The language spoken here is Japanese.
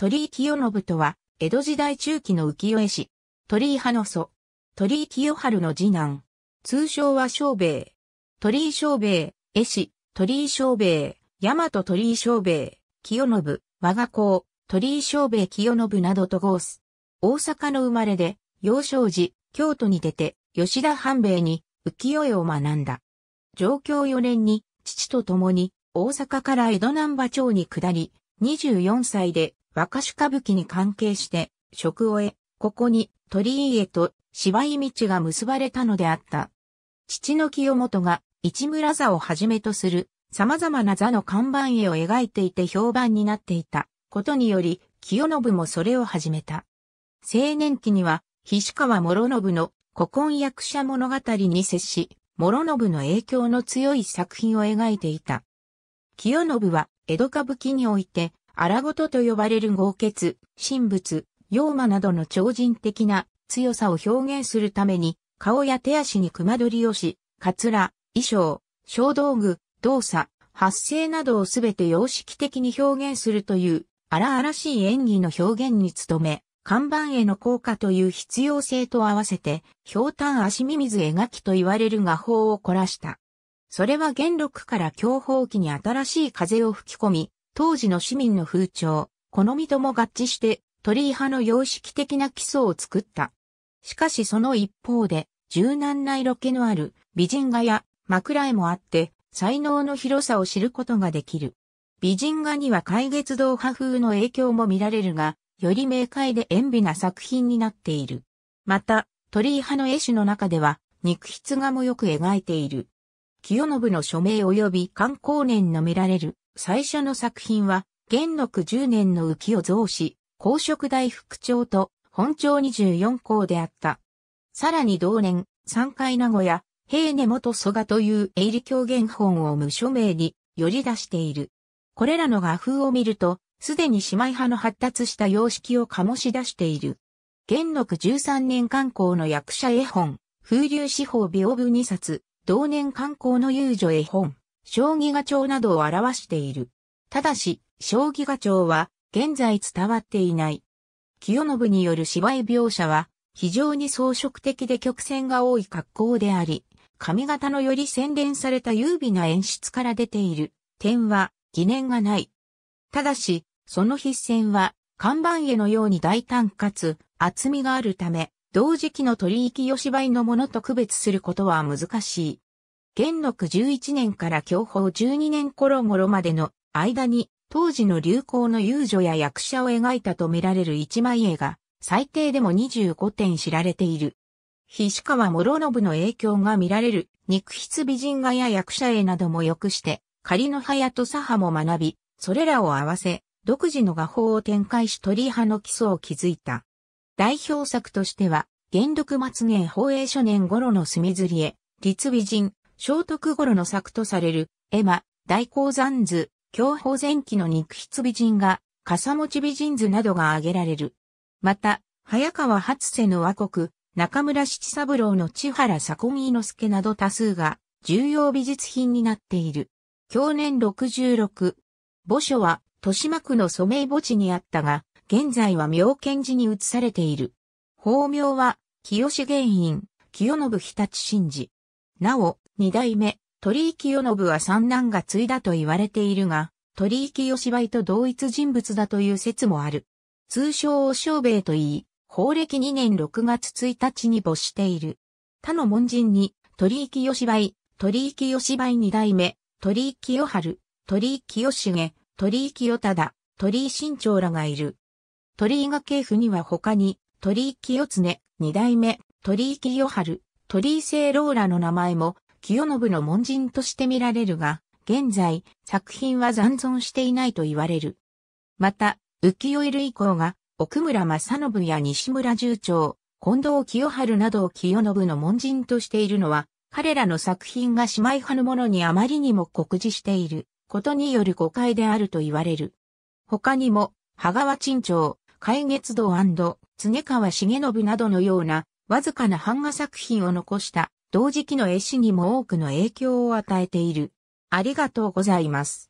鳥居清信とは、江戸時代中期の浮世絵師、鳥居派の祖、鳥居清春の次男、通称は小兵衛。鳥居小兵衛、絵師、鳥居小兵衛、大和鳥居小兵衛、清信、我が子、鳥居小兵衛清信などと合す。大阪の生まれで、幼少時、京都に出て、吉田半兵衛に浮世絵を学んだ。上京4年に、父と共に、大阪から江戸南波町に下り、24歳で和歌手歌舞伎に関係して、職を得、ここに鳥居へと芝居道が結ばれたのであった。父の清元が市村座をはじめとする様々な座の看板絵を描いていて評判になっていたことにより、清信もそれを始めた。青年期には、菱川諸信の古今役者物語に接し、諸信の影響の強い作品を描いていた。清信は江戸歌舞伎において荒ごとと呼ばれる豪傑、神仏、妖魔などの超人的な強さを表現するために、顔や手足に熊取りをし、カツラ、衣装、小道具、動作、発声などをすべて様式的に表現するという荒々しい演技の表現に努め、看板への効果という必要性と合わせて、ひょうたん足ミミズ描きと言われる画法を凝らした。それは元禄から享保期に新しい風を吹き込み、当時の市民の風潮、好みとも合致して鳥居派の様式的な基礎を作った。しかしその一方で、柔軟な色気のある美人画や枕絵もあって、才能の広さを知ることができる。美人画には海月堂派風の影響も見られるが、より明快で塩美な作品になっている。また、鳥居派の絵師の中では、肉筆画もよく描いている。清信の署名及び観光年の見られる最初の作品は、元禄十年の浮を増し、公職大副長と本庁十四校であった。さらに同年、三回名古屋、平根元蘇我という営利狂言本を無署名に寄り出している。これらの画風を見ると、すでに姉妹派の発達した様式を醸し出している。元禄十三年刊行の役者絵本、風流四法屏風二冊、同年刊行の遊女絵本、将棋画帳などを表している。ただし、将棋画帳は現在伝わっていない。清信による芝居描写は非常に装飾的で曲線が多い格好であり、髪型のより洗練された優美な演出から出ている点は疑念がない。ただし、その筆線は看板絵のように大胆かつ厚みがあるため、同時期の鳥居吉芝居のものと区別することは難しい。元禄11年から享保12年頃頃までの間に、当時の流行の遊女や役者を描いたとみられる一枚絵が、最低でも25点知られている。菱川諸信の影響が見られる肉筆美人画や役者絵なども良くして、仮の派と左派も学び、それらを合わせ、独自の画法を展開し鳥派の基礎を築いた。代表作としては、元禄末年宝永初年頃の墨ずり絵、立美人、聖徳頃の作とされる、絵馬、大光山図、京宝前期の肉筆美人画、笠持美人図などが挙げられる。また、早川初瀬の和国、中村七三郎の千原左美伊之助など多数が重要美術品になっている。去年66。墓所は豊島区の蘇名墓地にあったが、現在は妙見寺に移されている。法名は、清重院、清信日立真寺。なお、二代目、鳥居清信は三男が継いだと言われているが、鳥居清芝居と同一人物だという説もある。通称を将兵衛と言い、法暦2年6月1日に没している。他の門人に、鳥居清芝居、鳥居清芝居二代目、鳥居清春、鳥居清重、鳥居清忠、鳥居新長らがいる。鳥居が系譜には他に、鳥居清常、二代目、鳥居清春、鳥居聖ローラの名前も、清信の門人として見られるが、現在、作品は残存していないと言われる。また、浮世絵類降が、奥村正信や西村重長、近藤清春などを清信の門人としているのは、彼らの作品が姉妹派のものにあまりにも酷似していることによる誤解であると言われる。他にも、羽川珍長、海月堂常川重信などのようなわずかな版画作品を残した同時期の絵師にも多くの影響を与えている。ありがとうございます。